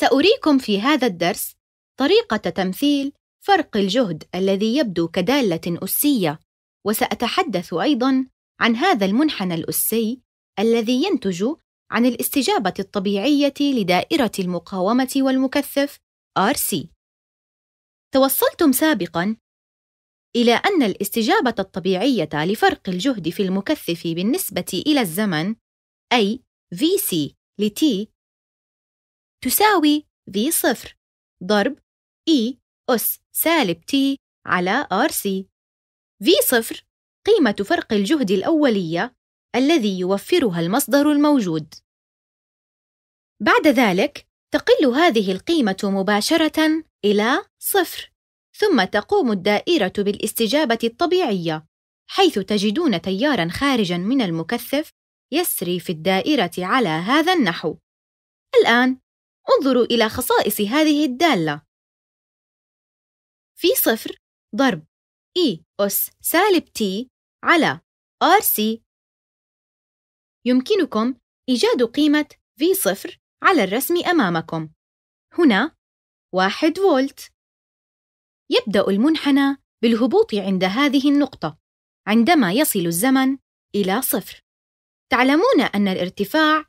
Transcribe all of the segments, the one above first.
سأريكم في هذا الدرس طريقة تمثيل فرق الجهد الذي يبدو كدالة أسية، وسأتحدث أيضًا عن هذا المنحنى الأسي الذي ينتج عن الاستجابة الطبيعية لدائرة المقاومة والمكثف RC. توصلتم سابقًا إلى أن الاستجابة الطبيعية لفرق الجهد في المكثف بالنسبة إلى الزمن أي VC لT تساوي v صفر ضرب E أس سالب T على RC v صفر قيمة فرق الجهد الأولية الذي يوفرها المصدر الموجود بعد ذلك تقل هذه القيمة مباشرة إلى صفر ثم تقوم الدائرة بالاستجابة الطبيعية حيث تجدون تياراً خارجاً من المكثف يسري في الدائرة على هذا النحو الآن انظروا إلى خصائص هذه الدالة في صفر ضرب إي e أس سالب تي على آر سي يمكنكم إيجاد قيمة في صفر على الرسم أمامكم هنا واحد فولت يبدأ المنحنى بالهبوط عند هذه النقطة عندما يصل الزمن إلى صفر تعلمون أن الارتفاع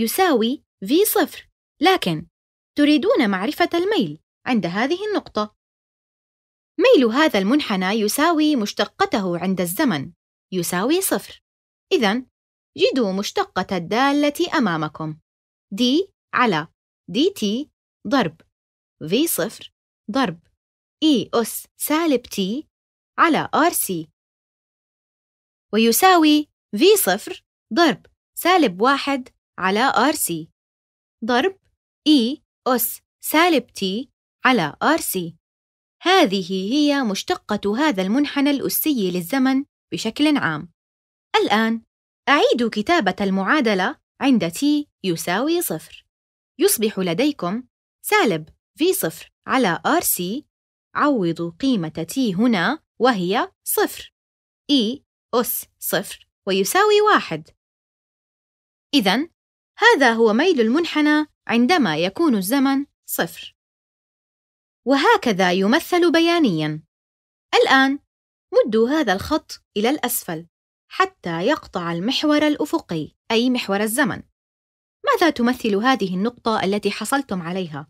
يساوي في صفر لكن تريدون معرفة الميل عند هذه النقطة. ميل هذا المنحنى يساوي مشتقته عند الزمن يساوي صفر. إذا جدوا مشتقة الدالة أمامكم. d على dt ضرب v صفر ضرب e أس سالب t على rc ويساوي v صفر ضرب سالب واحد على rc ضرب E أس سالب T على RC هذه هي مشتقة هذا المنحنى الأسي للزمن بشكل عام الآن أعيد كتابة المعادلة عند t يساوي صفر يصبح لديكم سالب v صفر على rc عوضوا قيمة t هنا وهي صفر e أس صفر ويساوي واحد إذن هذا هو ميل المنحنى عندما يكون الزمن صفر وهكذا يمثل بيانيا الآن مدوا هذا الخط إلى الأسفل حتى يقطع المحور الأفقي أي محور الزمن ماذا تمثل هذه النقطة التي حصلتم عليها؟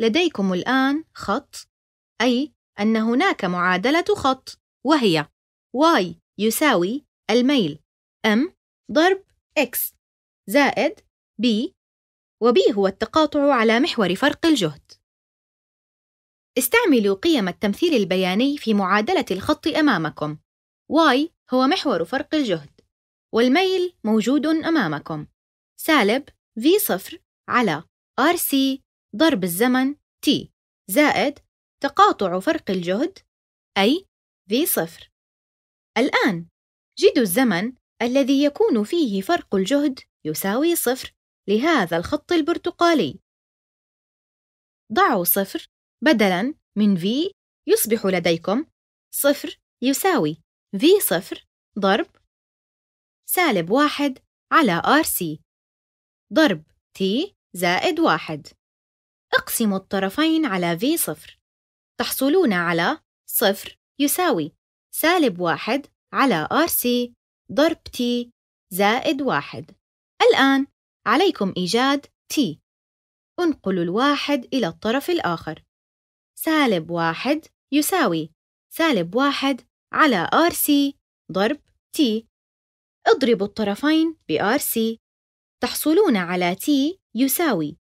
لديكم الآن خط أي أن هناك معادلة خط وهي y يساوي الميل m ضرب x زائد b وبي هو التقاطع على محور فرق الجهد استعملوا قيم التمثيل البياني في معادلة الخط أمامكم y هو محور فرق الجهد والميل موجود أمامكم سالب v0 على rc ضرب الزمن t زائد تقاطع فرق الجهد أي v0 الآن جد الزمن الذي يكون فيه فرق الجهد يساوي صفر لهذا الخط البرتقالي ضعوا صفر بدلاً من V يصبح لديكم صفر يساوي V صفر ضرب سالب واحد على RC ضرب T زائد واحد اقسموا الطرفين على V صفر تحصلون على صفر يساوي سالب واحد على RC ضرب T زائد واحد الآن عليكم إيجاد t انقلوا الواحد إلى الطرف الآخر سالب واحد يساوي سالب واحد على RC ضرب t اضربوا الطرفين ب RC تحصلون على t يساوي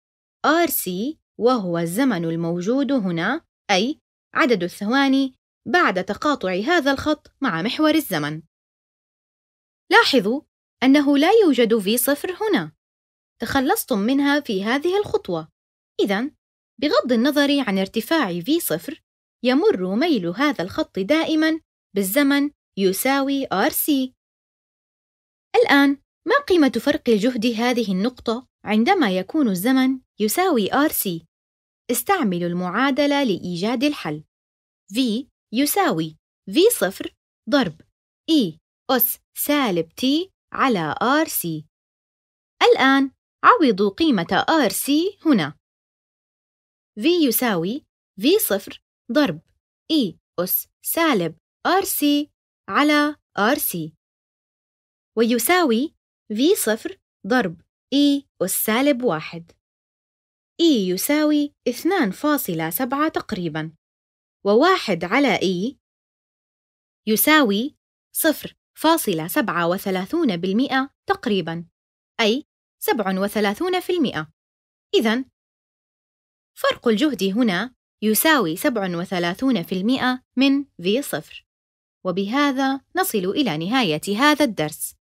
RC وهو الزمن الموجود هنا أي عدد الثواني بعد تقاطع هذا الخط مع محور الزمن لاحظوا أنه لا يوجد في صفر هنا تخلصتم منها في هذه الخطوة إذا بغض النظر عن ارتفاع V0، يمر ميل هذا الخط دائما بالزمن يساوي RC الآن ما قيمة فرق جهد هذه النقطة عندما يكون الزمن يساوي RC؟ استعملوا المعادلة لإيجاد الحل V يساوي V0 ضرب E أس سالب T على RC الآن عوضوا قيمة RC هنا V يساوي V0 ضرب E أس سالب RC على RC ويساوي V0 ضرب E أس سالب واحد E يساوي 2.7 تقريباً وواحد على E يساوي 0.37% تقريباً أي 37% إذا فرق الجهد هنا يساوي 37% من V0 وبهذا نصل إلى نهاية هذا الدرس